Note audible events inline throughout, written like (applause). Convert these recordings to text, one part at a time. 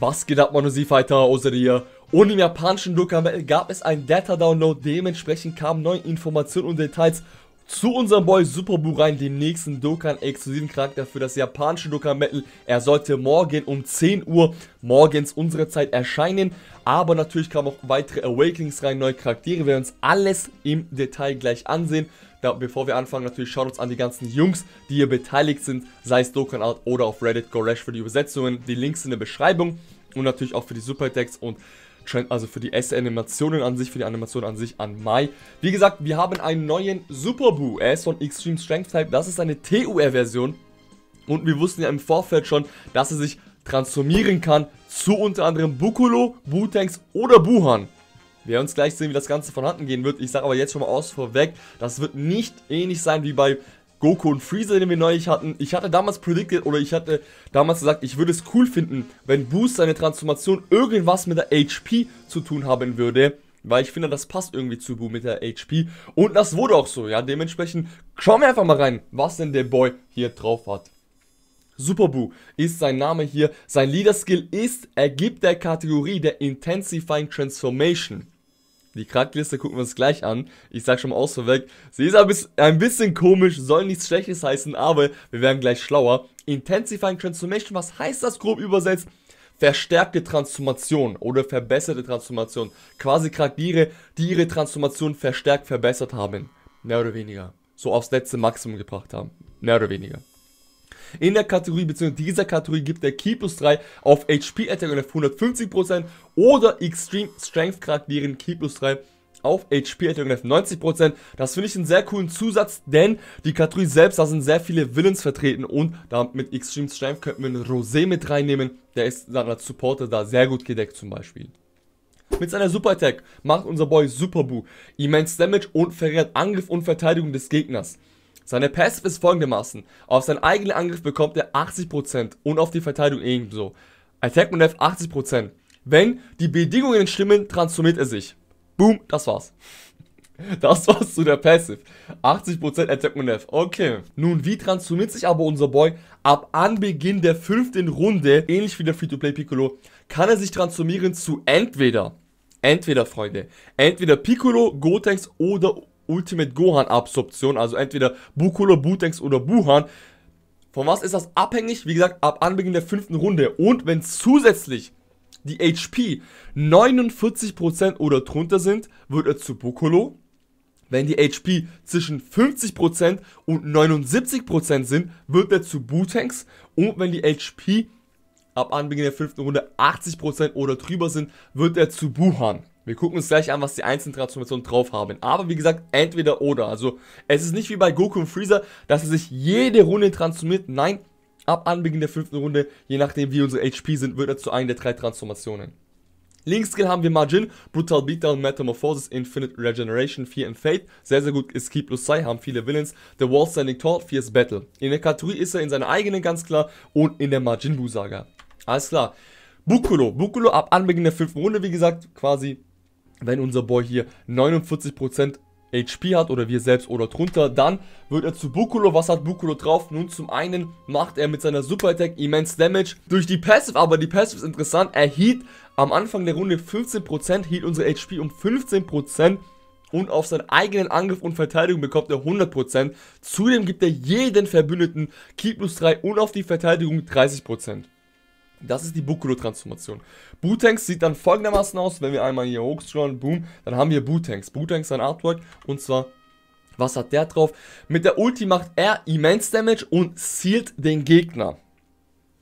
Was geht ab, Manu Fighter, außer dir? Und im japanischen Metal gab es einen Data-Download, dementsprechend kamen neue Informationen und Details zu unserem Boy Superbu rein, dem nächsten Dokkan-exklusiven Charakter für das japanische Dokkan Metal. Er sollte morgen um 10 Uhr morgens unsere Zeit erscheinen, aber natürlich kamen auch weitere Awakenings rein, neue Charaktere, wir werden uns alles im Detail gleich ansehen. Da, bevor wir anfangen, natürlich schaut uns an die ganzen Jungs, die hier beteiligt sind, sei es Dokanout oder auf Reddit Goresh für die Übersetzungen. Die Links in der Beschreibung und natürlich auch für die Supertext und also für die S-Animationen an sich, für die Animation an sich an Mai. Wie gesagt, wir haben einen neuen Super Buu. Er ist von Extreme Strength Type. Das ist eine TUR-Version. Und wir wussten ja im Vorfeld schon, dass er sich transformieren kann zu unter anderem Bukulo, Butanks oder Buhan. Wir werden uns gleich sehen, wie das Ganze vonhanden gehen wird. Ich sage aber jetzt schon mal aus vorweg, das wird nicht ähnlich sein wie bei Goku und Freezer, den wir neulich hatten. Ich hatte damals predicted oder ich hatte damals gesagt, ich würde es cool finden, wenn Boost seine Transformation irgendwas mit der HP zu tun haben würde. Weil ich finde, das passt irgendwie zu Boo mit der HP. Und das wurde auch so, ja. Dementsprechend schauen wir einfach mal rein, was denn der Boy hier drauf hat. Super Boo ist sein Name hier. Sein Leader Skill ist, er gibt der Kategorie der Intensifying Transformation. Die Krankenliste gucken wir uns gleich an. Ich sag schon mal aus vorweg, sie ist ein bisschen komisch, soll nichts Schlechtes heißen, aber wir werden gleich schlauer. Intensifying Transformation, was heißt das grob übersetzt? Verstärkte Transformation oder verbesserte Transformation. Quasi Charaktere, die ihre Transformation verstärkt verbessert haben. Mehr oder weniger. So aufs letzte Maximum gebracht haben. Mehr oder weniger. In der Kategorie bzw. dieser Kategorie gibt der Key plus 3 auf HP Attack und F 150% oder Extreme Strength Charakteren Key plus 3 auf HP Attack und F 90%. Das finde ich einen sehr coolen Zusatz, denn die Kategorie selbst, da sind sehr viele Villains vertreten und damit mit Extreme Strength könnten wir einen Rosé mit reinnehmen. Der ist dann als Supporter da sehr gut gedeckt zum Beispiel. Mit seiner Super Attack macht unser Boy Super Boo immens Damage und verrät Angriff und Verteidigung des Gegners. Seine Passive ist folgendermaßen. Auf seinen eigenen Angriff bekommt er 80% und auf die Verteidigung ebenso. Attack und F 80%. Wenn die Bedingungen stimmen, transformiert er sich. Boom, das war's. (laughs) Das war's zu der Passive. 80% Attack und F. Okay. Nun, wie transformiert sich aber unser Boy? Ab Anbeginn der fünften Runde, ähnlich wie der Free-to-Play Piccolo, kann er sich transformieren zu entweder Entweder, Freunde, entweder Piccolo, Gotenks oder Ultimate Gohan-Absorption, also entweder Bukolo, Butenks oder Buhan. Von was ist das abhängig? Wie gesagt, ab Anbeginn der fünften Runde. Und wenn zusätzlich die HP 49% oder drunter sind, wird er zu Bukolo. Wenn die HP zwischen 50% und 79% sind, wird er zu Butanks. Und wenn die HP ab Anbeginn der fünften Runde 80% oder drüber sind, wird er zu Buhan. Wir gucken uns gleich an, was die einzelnen Transformationen drauf haben. Aber wie gesagt, entweder oder. Also es ist nicht wie bei Goku und Freezer, dass er sich jede Runde transformiert. Nein, ab Anbeginn der fünften Runde, je nachdem wie unsere HP sind, wird er zu einer der drei Transformationen. Linkskill haben wir Margin, Brutal Beatdown, Metamorphosis, Infinite Regeneration, 4 in Fate. Sehr, sehr gut ist Ki plus Sai, haben viele Villains. The Wall Standing Tall, 4 Fierce Battle. In der Kategorie ist er in seiner eigenen ganz klar und in der Margin Buu Saga. Alles klar. Bukulo, Bukulo ab Anbeginn der fünften Runde, wie gesagt, quasi wenn unser Boy hier 49% HP hat oder wir selbst oder drunter, dann wird er zu Bukulo. Was hat Bukulo drauf? Nun, zum einen macht er mit seiner Super Attack immense Damage durch die Passive, aber die Passive ist interessant. Er hielt am Anfang der Runde 15%, hielt unsere HP um 15% und auf seinen eigenen Angriff und Verteidigung bekommt er 100%. Zudem gibt er jeden Verbündeten Key plus 3 und auf die Verteidigung 30%. Das ist die Bukuro-Transformation. Bootanks sieht dann folgendermaßen aus, wenn wir einmal hier hochscrollen, boom, dann haben wir Bootanks. Bootanks ein Artwork und zwar was hat der drauf? Mit der Ulti macht er immense Damage und sealt den Gegner.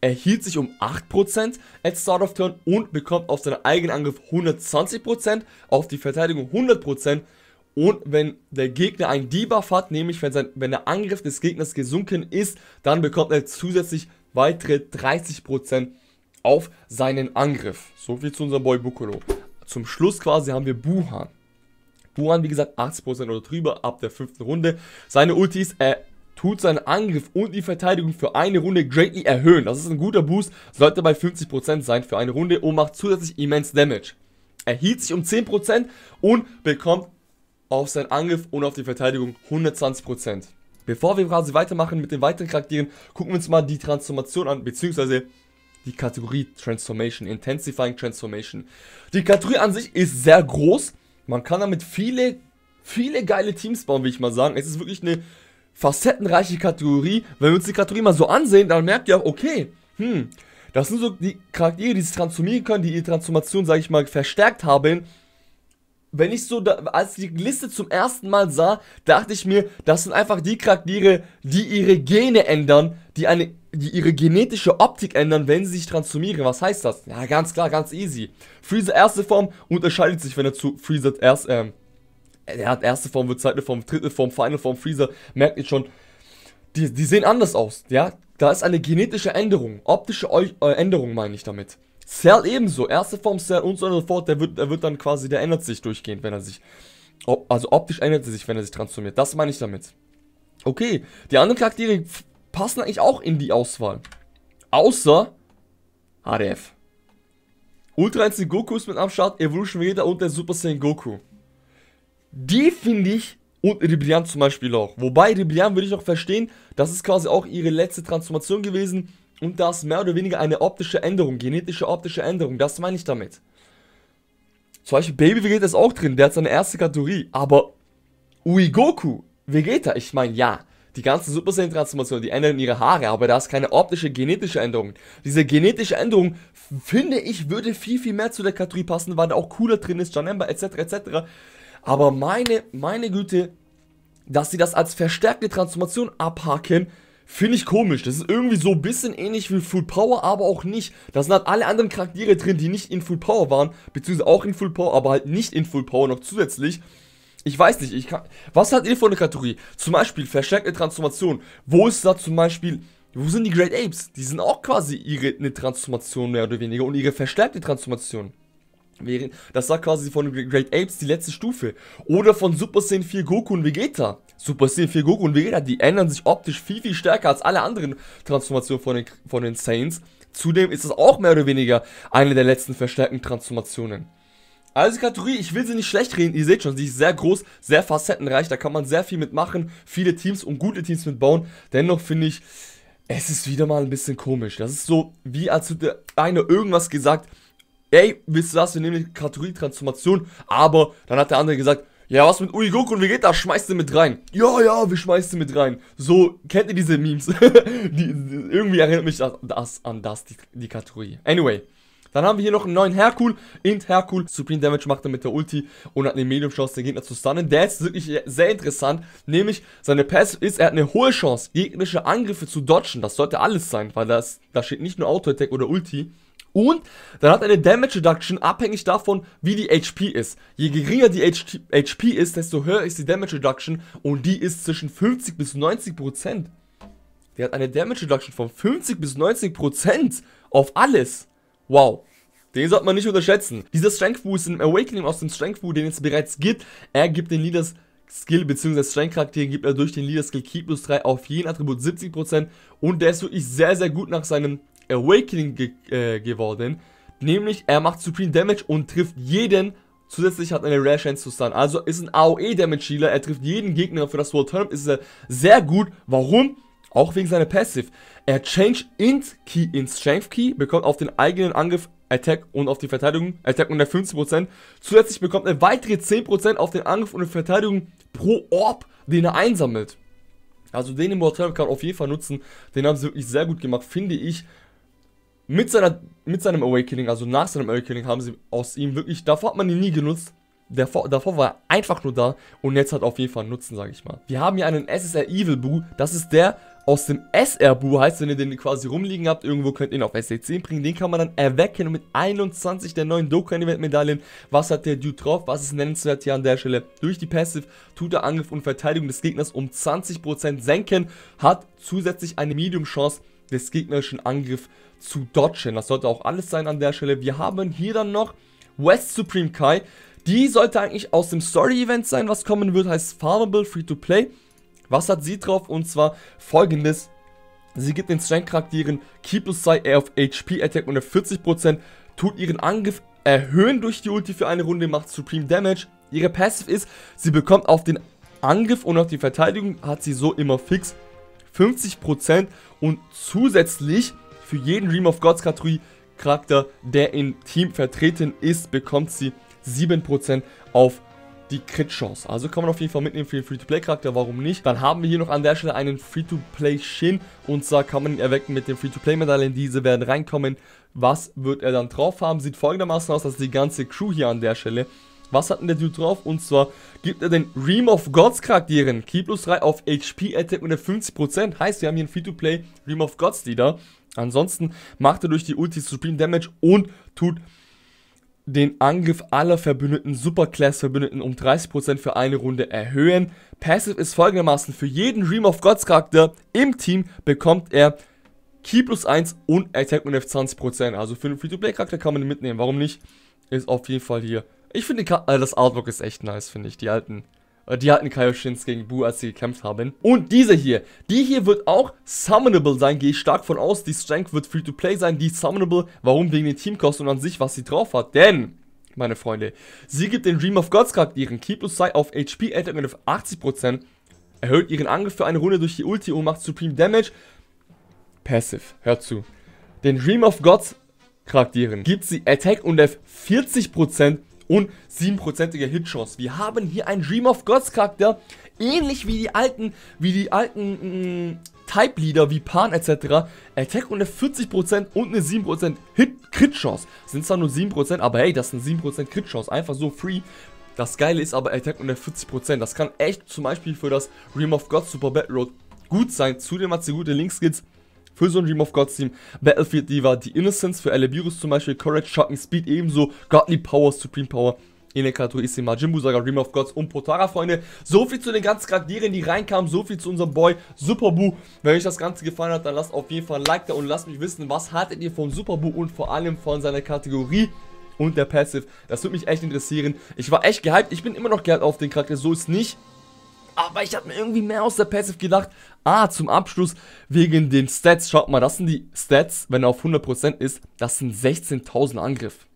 Er hielt sich um 8% at Start of Turn und bekommt auf seinen eigenen Angriff 120%, auf die Verteidigung 100% und wenn der Gegner einen Debuff hat, nämlich wenn, sein, wenn der Angriff des Gegners gesunken ist, dann bekommt er zusätzlich weitere 30% auf seinen Angriff. So wie zu unserem Boy Bukolo. Zum Schluss quasi haben wir Buhan. Buhan, wie gesagt, 80% oder drüber ab der fünften Runde. Seine Ultis, er tut seinen Angriff und die Verteidigung für eine Runde greatly e erhöhen. Das ist ein guter Boost, sollte bei 50% sein für eine Runde und macht zusätzlich immens Damage. Er hielt sich um 10% und bekommt auf seinen Angriff und auf die Verteidigung 120%. Bevor wir quasi weitermachen mit den weiteren Charakteren, gucken wir uns mal die Transformation an, beziehungsweise die Kategorie Transformation, Intensifying Transformation. Die Kategorie an sich ist sehr groß. Man kann damit viele, viele geile Teams bauen, will ich mal sagen. Es ist wirklich eine facettenreiche Kategorie. Wenn wir uns die Kategorie mal so ansehen, dann merkt ihr auch, okay, hm, das sind so die Charaktere, die sich transformieren können, die ihre Transformation, sage ich mal, verstärkt haben wenn ich so, da, als ich die Liste zum ersten Mal sah, dachte ich mir, das sind einfach die Charaktere, die ihre Gene ändern, die eine, die ihre genetische Optik ändern, wenn sie sich transformieren. Was heißt das? Ja, ganz klar, ganz easy. Freezer erste Form unterscheidet sich, wenn er zu Freezer erst, ähm, er hat erste Form, wird zweite Form, dritte Form, final Form, Freezer, merkt ihr schon, die, die sehen anders aus, ja. Da ist eine genetische Änderung, optische äh, Änderung meine ich damit. Cell ebenso. Erste Form Cell und so weiter und so fort. Der wird, der wird dann quasi, der ändert sich durchgehend, wenn er sich. Also optisch ändert er sich, wenn er sich transformiert. Das meine ich damit. Okay, die anderen Charaktere passen eigentlich auch in die Auswahl. Außer HDF. Ultra Instinct Goku ist mit am Start, Evolution Vegeta und der Super Saiyan Goku. Die finde ich und Rebellion zum Beispiel auch. Wobei Rebellion würde ich auch verstehen, das ist quasi auch ihre letzte Transformation gewesen. Und da ist mehr oder weniger eine optische Änderung, genetische optische Änderung. Das meine ich damit. Zum Beispiel Baby Vegeta ist auch drin, der hat seine erste Kategorie. Aber Uigoku, Vegeta, ich meine, ja. Die ganzen Super Saiyan Transformationen, die ändern ihre Haare, aber da ist keine optische genetische Änderung. Diese genetische Änderung, finde ich, würde viel, viel mehr zu der Kategorie passen, weil da auch cooler drin ist, Janemba, etc., etc. Aber meine, meine Güte, dass sie das als verstärkte Transformation abhaken, Finde ich komisch. Das ist irgendwie so ein bisschen ähnlich wie Full Power, aber auch nicht. Da sind halt alle anderen Charaktere drin, die nicht in Full Power waren, beziehungsweise auch in Full Power, aber halt nicht in Full Power noch zusätzlich. Ich weiß nicht, ich kann. Was hat ihr von der Kategorie? Zum Beispiel verstärkte Transformation. Wo ist da zum Beispiel. Wo sind die Great Apes? Die sind auch quasi ihre eine Transformation mehr oder weniger und ihre verstärkte Transformation wären. Das war quasi von Great Apes die letzte Stufe. Oder von Super Saiyan 4 Goku und Vegeta. Super Saiyan 4 Goku und Vegeta, die ändern sich optisch viel, viel stärker als alle anderen Transformationen von den, von den Saiyans. Zudem ist es auch mehr oder weniger eine der letzten verstärkten Transformationen. Also Kategorie, ich will sie nicht schlecht reden, ihr seht schon, sie ist sehr groß, sehr facettenreich, da kann man sehr viel mitmachen, viele Teams und gute Teams mitbauen. Dennoch finde ich, es ist wieder mal ein bisschen komisch. Das ist so, wie als hätte einer irgendwas gesagt, ey, wisst ihr was, wir nehmen die Kategorie Transformation, aber dann hat der andere gesagt, ja, was mit Ui Goku und wie geht das, Schmeißt du mit rein? Ja, ja, wir schmeißen mit rein. So, kennt ihr diese Memes? (laughs) die, irgendwie erinnert mich das, das an das, die, die, Kategorie. Anyway. Dann haben wir hier noch einen neuen Herkul. Int Herkul. Supreme Damage macht er mit der Ulti und hat eine Medium Chance, den Gegner zu stunnen. Der ist wirklich sehr interessant. Nämlich, seine Pass ist, er hat eine hohe Chance, gegnerische Angriffe zu dodgen. Das sollte alles sein, weil das, da steht nicht nur Auto-Attack oder Ulti. Und dann hat eine Damage Reduction abhängig davon, wie die HP ist. Je geringer die HP ist, desto höher ist die Damage Reduction und die ist zwischen 50 bis 90 Prozent. Die hat eine Damage Reduction von 50 bis 90 Prozent auf alles. Wow. Den sollte man nicht unterschätzen. Dieser Strength Boost im Awakening aus dem Strength Boost, den es bereits gibt, er gibt den Leaders Skill bzw. Strength Charakter gibt er durch den Leader Skill Key plus 3 auf jeden Attribut 70% und der ist wirklich sehr, sehr gut nach seinem Awakening ge äh, geworden. Nämlich, er macht Supreme Damage und trifft jeden. Zusätzlich hat er eine Rare Chance zu stunnen. Also ist ein AOE-Damage-Healer. Er trifft jeden Gegner für das World Tournament. Ist er sehr gut. Warum? Auch wegen seiner Passive. Er change int Key in Strength Key, bekommt auf den eigenen Angriff Attack und auf die Verteidigung Attack unter 15%. Zusätzlich bekommt er weitere 10% auf den Angriff und die Verteidigung pro Orb, den er einsammelt. Also den im World Water kann man auf jeden Fall nutzen. Den haben sie wirklich sehr gut gemacht, finde ich mit, seiner, mit seinem Awakening, also nach seinem Awakening, haben sie aus ihm wirklich, davor hat man ihn nie genutzt. Davor, davor war er einfach nur da und jetzt hat er auf jeden Fall einen Nutzen, sage ich mal. Wir haben hier einen SSR Evil Boo, das ist der aus dem SR Boo, heißt, wenn ihr den quasi rumliegen habt, irgendwo könnt ihr ihn auf SC10 bringen, den kann man dann erwecken mit 21 der neuen Dokkan Event Medaillen. Was hat der Dude drauf, was ist nennenswert hier an der Stelle? Durch die Passive tut er Angriff und Verteidigung des Gegners um 20% senken, hat zusätzlich eine Medium Chance, des gegnerischen Angriff zu dodgen. Das sollte auch alles sein an der Stelle. Wir haben hier dann noch West Supreme Kai. Die sollte eigentlich aus dem Story-Event sein, was kommen wird. Heißt Farmable, Free-to-Play. Was hat sie drauf? Und zwar folgendes. Sie gibt den Strength-Charakteren Keep Sai Air of HP-Attack und 40%. Tut ihren Angriff erhöhen durch die Ulti für eine Runde, macht Supreme Damage. Ihre Passive ist, sie bekommt auf den Angriff und auf die Verteidigung, hat sie so immer fix 50% und zusätzlich für jeden Dream of Gods Kategorie Charakter, der im Team vertreten ist, bekommt sie 7% auf die Crit-Chance. Also kann man auf jeden Fall mitnehmen für den Free-to-Play-Charakter, warum nicht? Dann haben wir hier noch an der Stelle einen Free-to-Play-Shin und zwar kann man ihn erwecken mit den Free-to-Play-Medaillen, diese werden reinkommen. Was wird er dann drauf haben? Sieht folgendermaßen aus, dass die ganze Crew hier an der Stelle was hat denn der Dude drauf? Und zwar gibt er den Ream of Gods Charakteren. Key plus 3 auf HP Attack mit der 50%. Heißt, wir haben hier einen Free-to-Play Ream of Gods Leader. Ansonsten macht er durch die Ulti Supreme Damage und tut den Angriff aller Verbündeten, Superclass-Verbündeten um 30% für eine Runde erhöhen. Passive ist folgendermaßen, für jeden Ream of Gods Charakter im Team bekommt er Key plus 1 und Attack und F20%. Also für einen Free-to-Play-Charakter kann man den mitnehmen, warum nicht? Ist auf jeden Fall hier ich finde, äh, das Artwork ist echt nice, finde ich. Die alten, äh, die alten Kaioshins gegen Bu, als sie gekämpft haben. Und diese hier. Die hier wird auch summonable sein, gehe ich stark von aus. Die Strength wird Free-to-Play sein. Die summonable, warum? Wegen den Teamkosten und an sich, was sie drauf hat. Denn meine Freunde. Sie gibt den Dream of Gods Charakteren. ihren Key plus 2 auf HP Attack auf 80%, erhöht ihren Angriff für eine Runde durch die Ulti und macht Supreme Damage. Passive, hört zu. Den Dream of Gods Charakteren gibt sie Attack und F 40% und 7%iger Hitchance. Wir haben hier einen Dream of Gods Charakter, ähnlich wie die alten, wie die alten mh, mm, Type Leader wie Pan etc. Attack und eine 40% und eine 7% Hit Crit Chance. Sind zwar nur 7%, aber hey, das sind 7% Crit Chance, einfach so free. Das Geile ist aber Attack und der 40%. Das kann echt zum Beispiel für das Dream of Gods Super Battle Road gut sein. Zudem hat sie gute Linkskills so ein Dream of God's Team, Battlefield Diva, die Innocence für Elevirus zum Beispiel, Courage, Shocking Speed ebenso, Godly Power, Supreme Power, Inekato Isima, Jimbu Saga, Dream of Gods und Potara, Freunde. So viel zu den ganzen Charakteren, die reinkamen. So viel zu unserem Boy Superbu. Wenn euch das Ganze gefallen hat, dann lasst auf jeden Fall ein Like da und lasst mich wissen, was hattet ihr von Superbu und vor allem von seiner Kategorie und der Passive. Das würde mich echt interessieren. Ich war echt gehypt. Ich bin immer noch gehypt auf den Charakter. So ist nicht. Aber ich habe mir irgendwie mehr aus der Passive gedacht. Ah, zum Abschluss wegen den Stats. Schaut mal, das sind die Stats, wenn er auf 100% ist. Das sind 16.000 Angriff.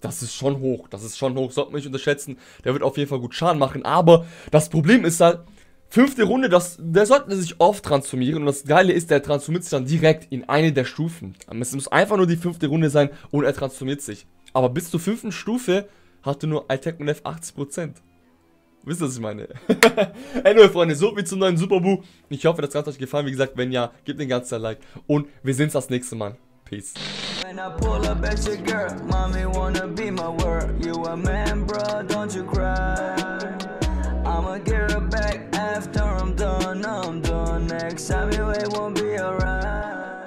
Das ist schon hoch, das ist schon hoch. Sollte man nicht unterschätzen. Der wird auf jeden Fall gut Schaden machen. Aber das Problem ist halt, fünfte Runde, das, der sollte sich oft transformieren. Und das Geile ist, der transformiert sich dann direkt in eine der Stufen. Es muss einfach nur die fünfte Runde sein und er transformiert sich. Aber bis zur fünften Stufe hatte nur Altec und F 80%. Wisst ihr, was ich meine? (laughs) anyway, Freunde, so viel zum neuen Superbu. Ich hoffe, das hat euch gefallen. Wie gesagt, wenn ja, gebt den ganzen ein Like. Und wir sehen uns das nächste Mal. Peace. When I pull up at your girl, mommy wanna be my word. You a man, bruh, don't you cry. I'ma get her back after I'm done, I'm done. Next time you ain't won't be alright.